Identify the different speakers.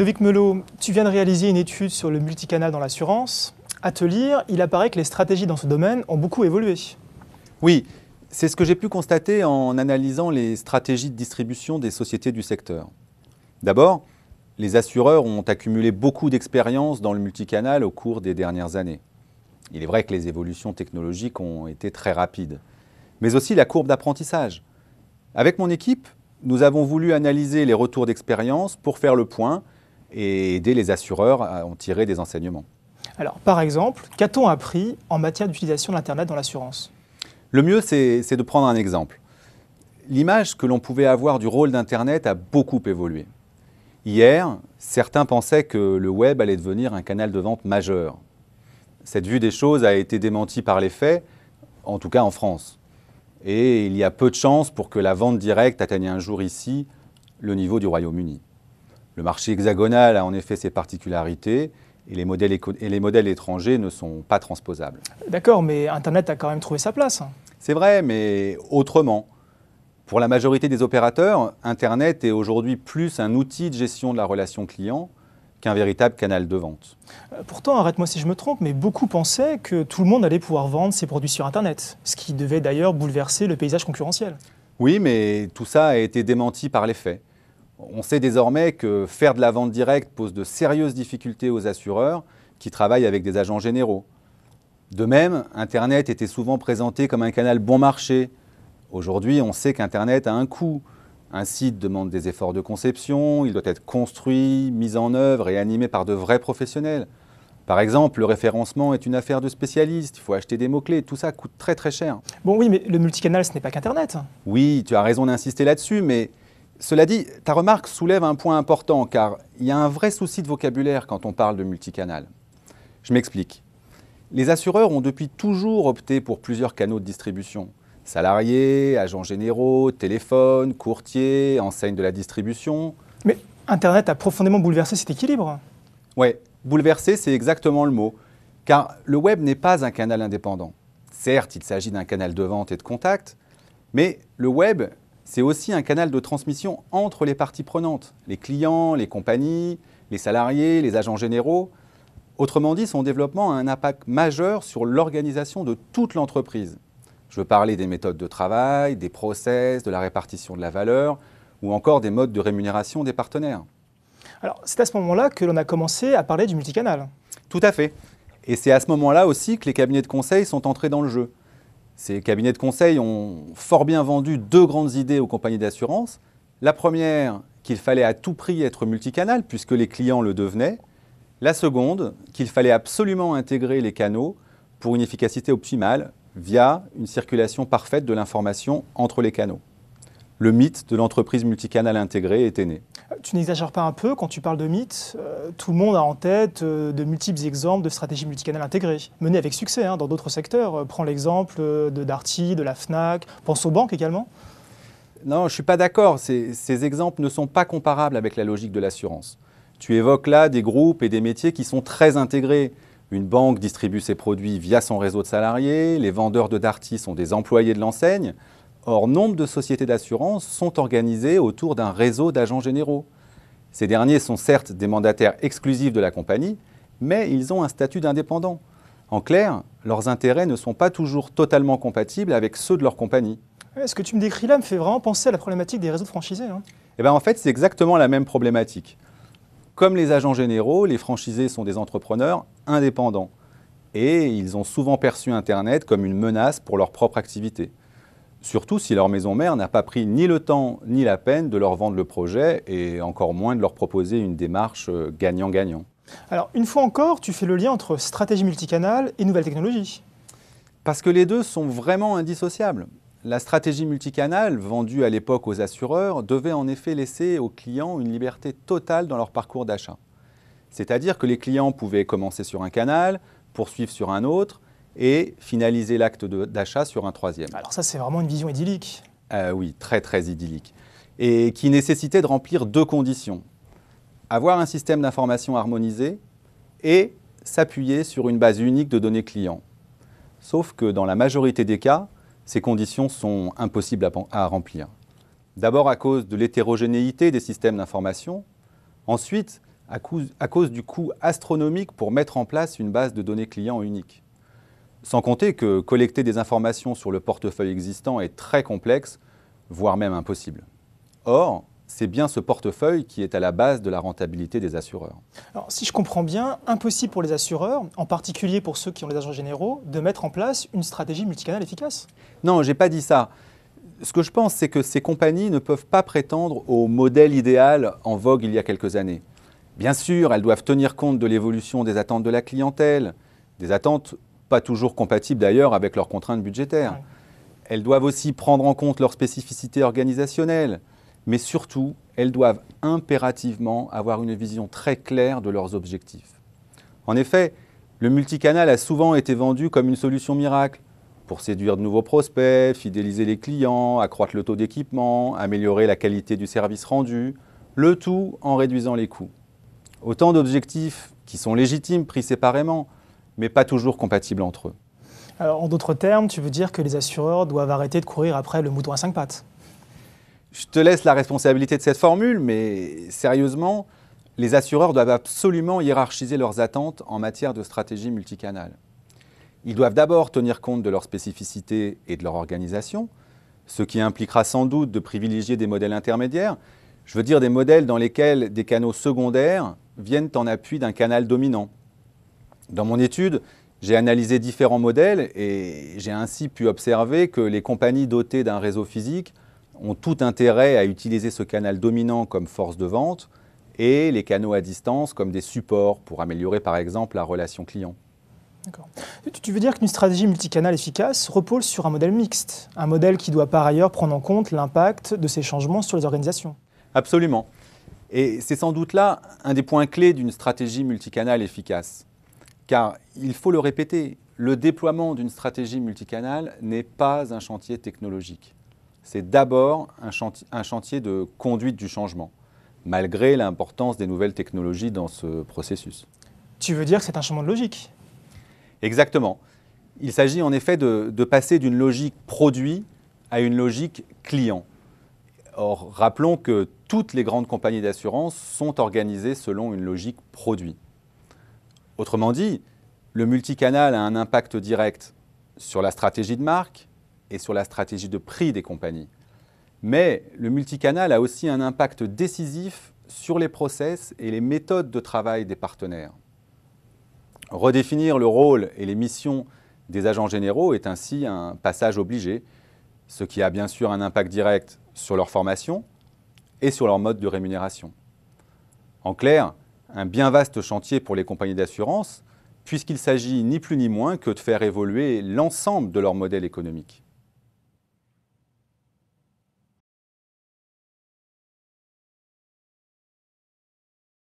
Speaker 1: Ludovic Melot, tu viens de réaliser une étude sur le multicanal dans l'assurance. À te lire, il apparaît que les stratégies dans ce domaine ont beaucoup évolué. Oui, c'est ce que j'ai pu constater
Speaker 2: en analysant les stratégies de distribution des sociétés du secteur. D'abord, les assureurs ont accumulé beaucoup d'expérience dans le multicanal au cours des dernières années. Il est vrai que les évolutions technologiques ont été très rapides, mais aussi la courbe d'apprentissage. Avec mon équipe, nous avons voulu analyser les retours d'expérience pour faire le point et aider les assureurs à en tirer des enseignements.
Speaker 1: Alors, par exemple, qu'a-t-on appris en matière d'utilisation de l'Internet dans l'assurance
Speaker 2: Le mieux, c'est de prendre un exemple. L'image que l'on pouvait avoir du rôle d'Internet a beaucoup évolué. Hier, certains pensaient que le web allait devenir un canal de vente majeur. Cette vue des choses a été démentie par les faits, en tout cas en France. Et il y a peu de chances pour que la vente directe atteigne un jour ici le niveau du Royaume-Uni. Le marché hexagonal a en effet ses particularités. Et les, modèles étrangers ne sont pas transposables.
Speaker 1: D'accord, mais Internet a quand même trouvé sa place.
Speaker 2: C'est vrai, mais autrement. Pour la majorité des opérateurs, Internet est aujourd'hui plus un outil de gestion de la relation client qu'un véritable canal de vente.
Speaker 1: Euh, pourtant, arrête-moi si je me trompe, mais beaucoup pensaient que tout le monde allait pouvoir vendre ses produits sur Internet, ce qui devait d'ailleurs bouleverser le paysage concurrentiel.
Speaker 2: Oui, mais tout ça a été démenti par les faits. On sait désormais que faire de la vente directe pose de sérieuses difficultés aux assureurs qui travaillent avec des agents généraux. De même, Internet était souvent présenté comme un canal bon marché. Aujourd'hui, on sait qu'Internet a un coût. Un site demande des efforts de conception, il doit être construit, mis en œuvre et animé par de vrais professionnels. Par exemple, le référencement est une affaire de spécialistes, il faut acheter des mots-clés, tout ça coûte très très cher.
Speaker 1: Bon oui, mais le multicanal, ce n'est pas qu'Internet.
Speaker 2: Oui, tu as raison d'insister là-dessus, mais cela dit, ta remarque soulève un point important car il y a un vrai souci de vocabulaire quand on parle de multicanal. Je m'explique. Les assureurs ont depuis toujours opté pour plusieurs canaux de distribution. Salariés, agents généraux, téléphones, courtiers, enseignes de la distribution.
Speaker 1: Mais Internet a profondément bouleversé cet équilibre.
Speaker 2: Oui, bouleversé, c'est exactement le mot. Car le web n'est pas un canal indépendant. Certes, il s'agit d'un canal de vente et de contact, mais le web c'est aussi un canal de transmission entre les parties prenantes, les clients, les compagnies, les salariés, les agents généraux. Autrement dit, son développement a un impact majeur sur l'organisation de toute l'entreprise. Je veux parler des méthodes de travail, des process, de la répartition de la valeur ou encore des modes de rémunération des partenaires.
Speaker 1: Alors, c'est à ce moment-là que l'on a commencé à parler du multicanal.
Speaker 2: Tout à fait. Et c'est à ce moment-là aussi que les cabinets de conseil sont entrés dans le jeu. Ces cabinets de conseil ont fort bien vendu deux grandes idées aux compagnies d'assurance. La première, qu'il fallait à tout prix être multicanal, puisque les clients le devenaient. La seconde, qu'il fallait absolument intégrer les canaux pour une efficacité optimale via une circulation parfaite de l'information entre les canaux le mythe de l'entreprise multicanale intégrée était né.
Speaker 1: Tu n'exagères pas un peu quand tu parles de mythe. Euh, tout le monde a en tête euh, de multiples exemples de stratégies multicanales intégrées, menées avec succès hein, dans d'autres secteurs. Euh, prends l'exemple de Darty, de la FNAC, pense aux banques également.
Speaker 2: Non, je ne suis pas d'accord. Ces, ces, exemples ne sont pas comparables avec la logique de l'assurance. Tu évoques là des groupes et des métiers qui sont très intégrés. Une banque distribue ses produits via son réseau de salariés, les vendeurs de Darty sont des employés de l'enseigne. Or, nombre de sociétés d'assurance sont organisées autour d'un réseau d'agents généraux. Ces derniers sont certes des mandataires exclusifs de la compagnie, mais ils ont un statut d'indépendant. En clair, leurs intérêts ne sont pas toujours totalement compatibles avec ceux de leur compagnie.
Speaker 1: ce que tu me décris là me fait vraiment penser à la problématique des réseaux de franchisés. Hein.
Speaker 2: Eh ben, en fait, c'est exactement la même problématique. Comme les agents généraux, les franchisés sont des entrepreneurs indépendants. Et ils ont souvent perçu Internet comme une menace pour leur propre activité. Surtout si leur maison mère n'a pas pris ni le temps ni la peine de leur vendre le projet et encore moins de leur proposer une démarche euh, gagnant-gagnant.
Speaker 1: Alors, une fois encore, tu fais le lien entre stratégie multicanale et nouvelles technologies. Parce que les deux sont vraiment indissociables. La stratégie multicanale,
Speaker 2: vendue à l'époque aux assureurs, devait en effet laisser aux clients une liberté totale dans leur parcours d'achat. C'est-à-dire que les clients pouvaient commencer sur un canal, poursuivre sur un autre, et finaliser l'acte d'achat sur un troisième. Alors
Speaker 1: ça, c'est vraiment une vision idyllique.
Speaker 2: Euh, oui, très très idyllique. Et qui nécessitait de remplir deux conditions. Avoir un système d'information harmonisé et s'appuyer sur une base unique de données clients. Sauf que dans la majorité des cas, ces conditions sont impossibles à, remplir. D'abord à cause de l'hétérogénéité des systèmes d'information, ensuite à cause, à cause du coût astronomique pour mettre en place une base de données clients unique. Sans compter que collecter des informations sur le portefeuille existant est très complexe, voire même impossible. Or, c'est bien ce portefeuille qui est à la base de la rentabilité des assureurs.
Speaker 1: Alors, si je comprends bien, impossible pour les assureurs, en particulier pour ceux qui ont les agents généraux, de mettre en place une stratégie multicanale efficace
Speaker 2: Non, n'ai pas dit ça. Ce que je pense, c'est que ces compagnies ne peuvent pas prétendre au modèle idéal en vogue il y a quelques années. Bien sûr, elles doivent tenir compte de l'évolution des attentes de la clientèle, des attentes pas toujours compatibles d'ailleurs avec leurs contraintes budgétaires. Elles doivent aussi prendre en compte leurs spécificités organisationnelles, mais surtout, elles doivent impérativement avoir une vision très claire de leurs objectifs. En effet, le multicanal a souvent été vendu comme une solution miracle pour séduire de nouveaux prospects, fidéliser les clients, accroître le taux d'équipement, améliorer la qualité du service rendu, le tout en réduisant les coûts. Autant d'objectifs qui sont légitimes pris séparément, mais pas toujours compatibles entre eux.
Speaker 1: en d'autres termes, tu veux dire que les assureurs doivent arrêter de courir après le mouton à cinq pattes
Speaker 2: Je te laisse la responsabilité de cette formule, mais sérieusement, les assureurs doivent absolument hiérarchiser leurs attentes en matière de stratégie multicanale. Ils doivent d'abord tenir compte de leurs spécificités et de leur organisation, ce qui impliquera sans doute de privilégier des modèles intermédiaires, je veux dire des modèles dans lesquels des canaux secondaires viennent en appui d'un canal dominant. Dans mon étude, j'ai analysé différents modèles et j'ai ainsi pu observer que les compagnies dotées d'un réseau physique ont tout intérêt à utiliser ce canal dominant comme force de vente et les canaux à distance comme des supports pour améliorer par exemple la relation client.
Speaker 1: Tu veux dire qu'une stratégie multicanale efficace repose sur un modèle mixte, un modèle qui doit par ailleurs prendre en compte l'impact de ces changements sur les organisations
Speaker 2: Absolument. Et c'est sans doute là un des points clés d'une stratégie multicanale efficace. Car il faut le répéter, le déploiement d'une stratégie multicanale n'est pas un chantier technologique. C'est d'abord un, chantier, de conduite du changement, malgré l'importance des nouvelles technologies dans ce processus.
Speaker 1: Tu veux dire que c'est un changement de logique
Speaker 2: Exactement. Il s'agit en effet de, de passer d'une logique produit à une logique client. Or, rappelons que toutes les grandes compagnies d'assurance sont organisées selon une logique produit. Autrement dit, le multicanal a un impact direct sur la stratégie de marque et sur la stratégie de prix des compagnies. Mais le multicanal a aussi un impact décisif sur les process et les méthodes de travail des partenaires. Redéfinir le rôle et les missions des agents généraux est ainsi un passage obligé, ce qui a bien sûr un impact direct sur leur formation et sur leur mode de rémunération. En clair, un bien vaste chantier pour les compagnies d'assurance, puisqu'il s'agit ni plus ni moins que de faire évoluer l'ensemble de leur modèle économique.